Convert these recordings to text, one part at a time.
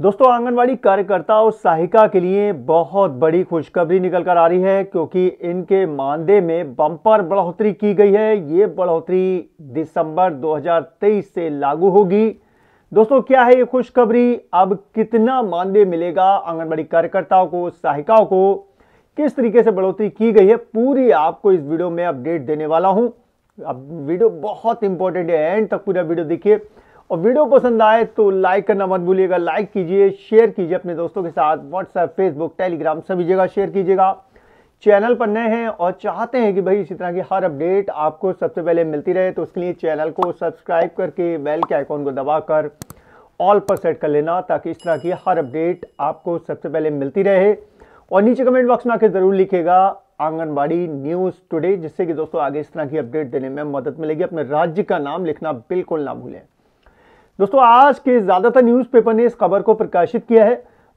दोस्तों आंगनवाड़ी कार्यकर्ता और सहायिका के लिए बहुत बड़ी खुशखबरी निकल कर आ रही है क्योंकि इनके मानदेय में बम्पर बढ़ोतरी की गई है ये बढ़ोतरी दिसंबर 2023 से लागू होगी दोस्तों क्या है ये खुशखबरी अब कितना मानदेय मिलेगा आंगनबाड़ी कार्यकर्ताओं को सहायिकाओं को किस तरीके से बढ़ोतरी की गई है पूरी आपको इस वीडियो में अपडेट देने वाला हूँ अब वीडियो बहुत इंपॉर्टेंट है एंड तक पूरा वीडियो देखिए और वीडियो पसंद आए तो लाइक करना मत भूलिएगा लाइक कीजिए शेयर कीजिए अपने दोस्तों के साथ व्हाट्सएप फेसबुक टेलीग्राम सभी जगह शेयर कीजिएगा चैनल पर नए हैं और चाहते हैं कि भाई इसी तरह की हर अपडेट आपको सबसे पहले मिलती रहे तो उसके लिए चैनल को सब्सक्राइब करके बेल के आइकॉन को दबाकर ऑल पर सेट कर लेना ताकि इस तरह की हर अपडेट आपको सबसे पहले मिलती रहे और नीचे कमेंट बॉक्स में आके ज़रूर लिखेगा आंगनबाड़ी न्यूज़ टुडे जिससे कि दोस्तों आगे इस तरह की अपडेट देने में मदद मिलेगी अपने राज्य का नाम लिखना बिल्कुल ना भूलें दोस्तों आज के ज़्यादातर न्यूज़पेपर ने इस खबर को प्रकाशित किया है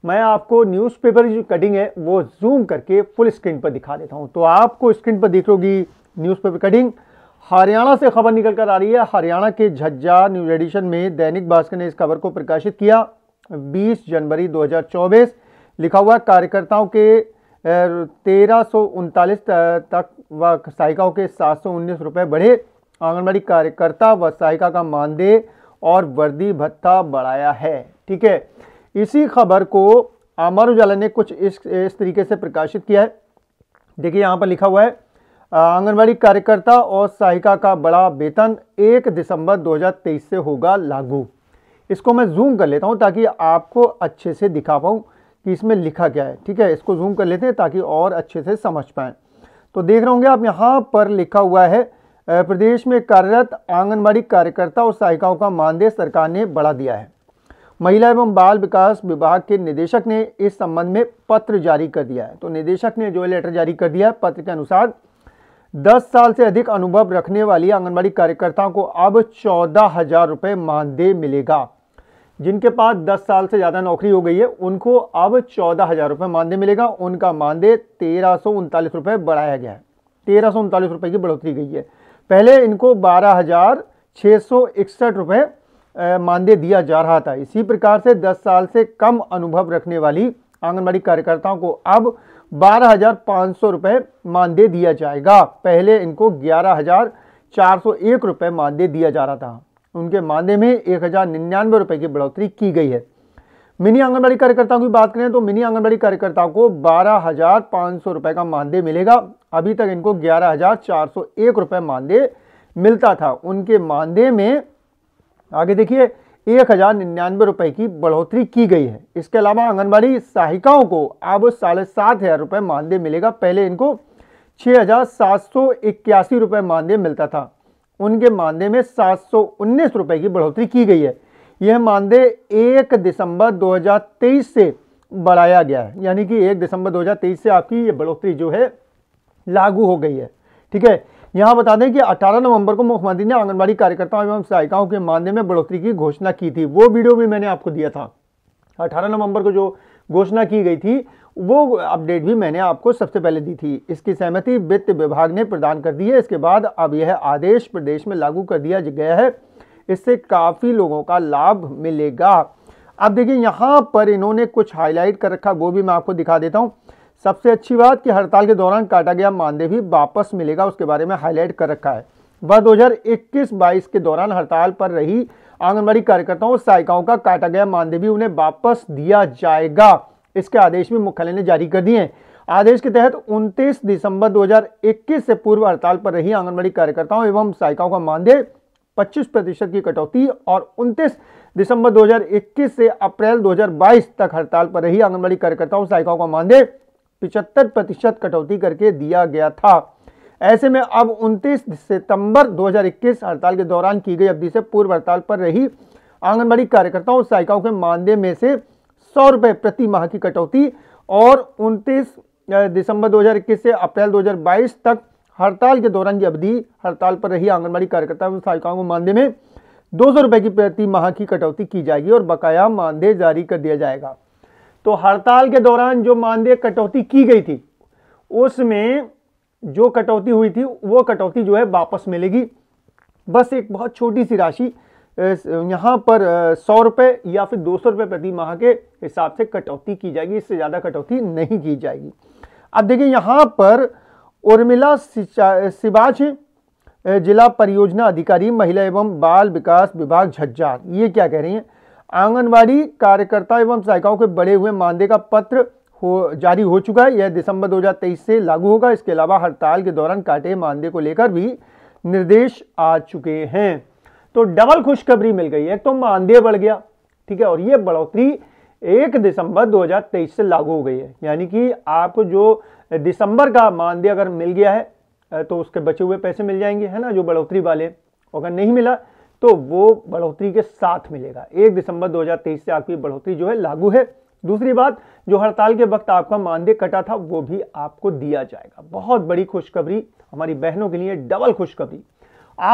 मैं आपको न्यूज़पेपर की जो कटिंग है वो जूम करके फुल स्क्रीन पर दिखा देता हूँ तो आपको स्क्रीन पर देख लोगी न्यूज़पेपर कटिंग हरियाणा से खबर निकल कर आ रही है हरियाणा के झज्जा न्यूज एडिशन में दैनिक भास्कर ने इस खबर को प्रकाशित किया 20 जनवरी 2024 लिखा हुआ कार्यकर्ताओं के तेरह तक व सहायिकाओं के सात सौ बढ़े आंगनबाड़ी कार्यकर्ता व सहायिका का मानदेय और वर्दी भत्ता बढ़ाया है ठीक है इसी खबर को अमर उजाला ने कुछ इस इस तरीके से प्रकाशित किया है देखिए यहाँ पर लिखा हुआ है आंगनबाड़ी कार्यकर्ता और सहायिका का बड़ा वेतन एक दिसंबर 2023 से होगा लागू इसको मैं जूम कर लेता हूँ ताकि आपको अच्छे से दिखा पाऊँ कि इसमें लिखा क्या है ठीक है इसको जूम कर लेते हैं ताकि और अच्छे से समझ पाएँ तो देख रहे होंगे आप यहाँ पर लिखा हुआ है प्रदेश में कार्यरत आंगनबाड़ी कार्यकर्ता और सहायिकाओं का मानदेय सरकार ने बढ़ा दिया है महिला एवं बाल विकास विभाग के निदेशक ने इस संबंध में पत्र जारी कर दिया है तो निदेशक ने जो लेटर जारी कर दिया है पत्र के अनुसार 10 साल से अधिक अनुभव रखने वाली आंगनबाड़ी कार्यकर्ताओं को अब चौदह हजार रुपये मानदेय मिलेगा जिनके पास 10 साल से ज़्यादा नौकरी हो गई है उनको अब चौदह हज़ार रुपये मानदेय मिलेगा उनका मानदेय तेरह सौ उनतालीस रुपये बढ़ाया गया है तेरह सौ उनतालीस रुपये की बढ़ोतरी गई है पहले इनको बारह हज़ार छः सौ इकसठ रुपये मानदेय दिया जा रहा था इसी प्रकार से 10 साल से कम अनुभव रखने वाली आंगनबाड़ी कार्यकर्ताओं को अब बारह हज़ार पाँच सौ रुपये मानदेय दिया जाएगा पहले इनको ग्यारह हज़ार चार सौ एक रुपये मानदेय दिया जा रहा था उनके मानदेय में एक हज़ार निन्यानवे रुपये की बढ़ोतरी की गई है मिनी आंगनबाड़ी कार्यकर्ताओं की बात करें तो मिनी आंगनबाड़ी कार्यकर्ताओं को बारह हज़ार पाँच सौ रुपये का मानदेय मिलेगा अभी तक इनको ग्यारह हज़ार चार सौ एक रुपये मानदेय मिलता था उनके मानदेय में आगे देखिए एक हज़ार निन्यानवे रुपये की बढ़ोतरी की गई है इसके अलावा आंगनबाड़ी सहायिकाओं को अब साढ़े सात हज़ार रुपये मानदेय मिलेगा पहले इनको छः हज़ार सात सौ इक्यासी रुपये मानदेय मिलता था उनके मानदेय में सात सौ उन्नीस रुपये की बढ़ोतरी की गई है यह मानदेय एक दिसंबर 2023 से बढ़ाया गया है यानी कि एक दिसंबर 2023 से आपकी ये बढ़ोतरी जो है लागू हो गई है ठीक है यहाँ बता दें कि 18 नवंबर को मुख्यमंत्री ने आंगनबाड़ी कार्यकर्ताओं एवं सहायिकाओं के मानदेय में बढ़ोतरी की घोषणा की थी वो वीडियो भी मैंने आपको दिया था 18 नवंबर को जो घोषणा की गई थी वो अपडेट भी मैंने आपको सबसे पहले दी थी इसकी सहमति वित्त विभाग ने प्रदान कर दी है इसके बाद अब यह आदेश प्रदेश में लागू कर दिया गया है इससे काफ़ी लोगों का लाभ मिलेगा अब देखिए यहाँ पर इन्होंने कुछ हाईलाइट कर रखा वो भी मैं आपको दिखा देता हूँ सबसे अच्छी बात कि हड़ताल के दौरान काटा गया मानदेय भी वापस मिलेगा उसके बारे में हाईलाइट कर रखा है वह 2021-22 के दौरान हड़ताल पर रही आंगनबाड़ी कार्यकर्ताओं और सहायिकाओं का काटा गया मानदेय भी उन्हें वापस दिया जाएगा इसके आदेश भी मुख्यालय ने जारी कर दिए आदेश के तहत 29 दिसंबर 2021 से पूर्व हड़ताल पर रही आंगनबाड़ी कार्यकर्ताओं एवं सहायिकाओं का मानदेय 25 प्रतिशत की कटौती और 29 दिसंबर 2021 से अप्रैल 2022 तक हड़ताल पर रही आंगनबाड़ी कार्यकर्ताओं सहायिकाओं का मानदेय पिचहत्तर प्रतिशत कटौती करके दिया गया था ऐसे में अब 29 सितंबर 2021 हड़ताल के दौरान की गई अवधि से पूर्व हड़ताल पर रही आंगनबाड़ी कार्यकर्ताओं और सहायिकाओं के मानदेय में से सौ रुपये प्रति माह की कटौती और 29 दिसंबर 2021 से अप्रैल 2022 तक हड़ताल के दौरान की अवधि हड़ताल पर रही आंगनबाड़ी कार्यकर्ताओं और सहायिकाओं के मानदेय में दो सौ रुपये की प्रति माह की कटौती की जाएगी और बकाया मानदेय जारी कर दिया जाएगा तो हड़ताल के दौरान जो मानदेय कटौती की गई थी उसमें जो कटौती हुई थी वो कटौती जो है वापस मिलेगी बस एक बहुत छोटी सी राशि यहाँ पर सौ रुपये या फिर दो सौ रुपये प्रति माह के हिसाब से कटौती की जाएगी इससे ज़्यादा कटौती नहीं की जाएगी अब देखिए यहाँ पर उर्मिला सिबाज जिला परियोजना अधिकारी महिला एवं बाल विकास विभाग झज्जार ये क्या कह रही हैं आंगनबाड़ी कार्यकर्ता एवं सहायिकाओं के बढ़े हुए मानदेय का पत्र हो जारी हो चुका है यह दिसंबर 2023 से लागू होगा इसके अलावा हड़ताल के दौरान काटे मानदेय को लेकर भी निर्देश आ चुके हैं तो डबल खुशखबरी मिल गई है तो मानदेय बढ़ गया ठीक है और ये बढ़ोतरी एक दिसंबर 2023 से लागू हो गई है यानी कि आपको जो दिसंबर का मानदेय अगर मिल गया है तो उसके बचे हुए पैसे मिल जाएंगे है ना जो बढ़ोतरी वाले अगर नहीं मिला तो वो बढ़ोतरी के साथ मिलेगा एक दिसंबर 2023 से आपकी बढ़ोतरी जो है लागू है दूसरी बात जो हड़ताल के वक्त आपका मानदेय कटा था वो भी आपको दिया जाएगा बहुत बड़ी खुशखबरी हमारी बहनों के लिए डबल खुशखबरी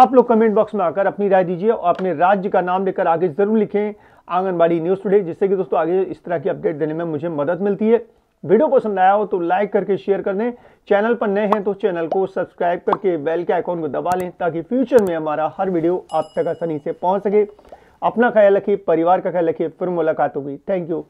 आप लोग कमेंट बॉक्स में आकर अपनी राय दीजिए और अपने राज्य का नाम लेकर आगे जरूर लिखें आंगनबाड़ी न्यूज़ टुडे जिससे कि दोस्तों आगे इस तरह की अपडेट देने में मुझे मदद मिलती है वीडियो पसंद आया हो तो लाइक करके शेयर कर दें चैनल पर नए हैं तो चैनल को सब्सक्राइब करके बेल के आइकॉन को दबा लें ताकि फ्यूचर में हमारा हर वीडियो आप तक आसानी से पहुंच सके अपना ख्याल रखिए परिवार का ख्याल रखिए फिर मुलाकात होगी थैंक यू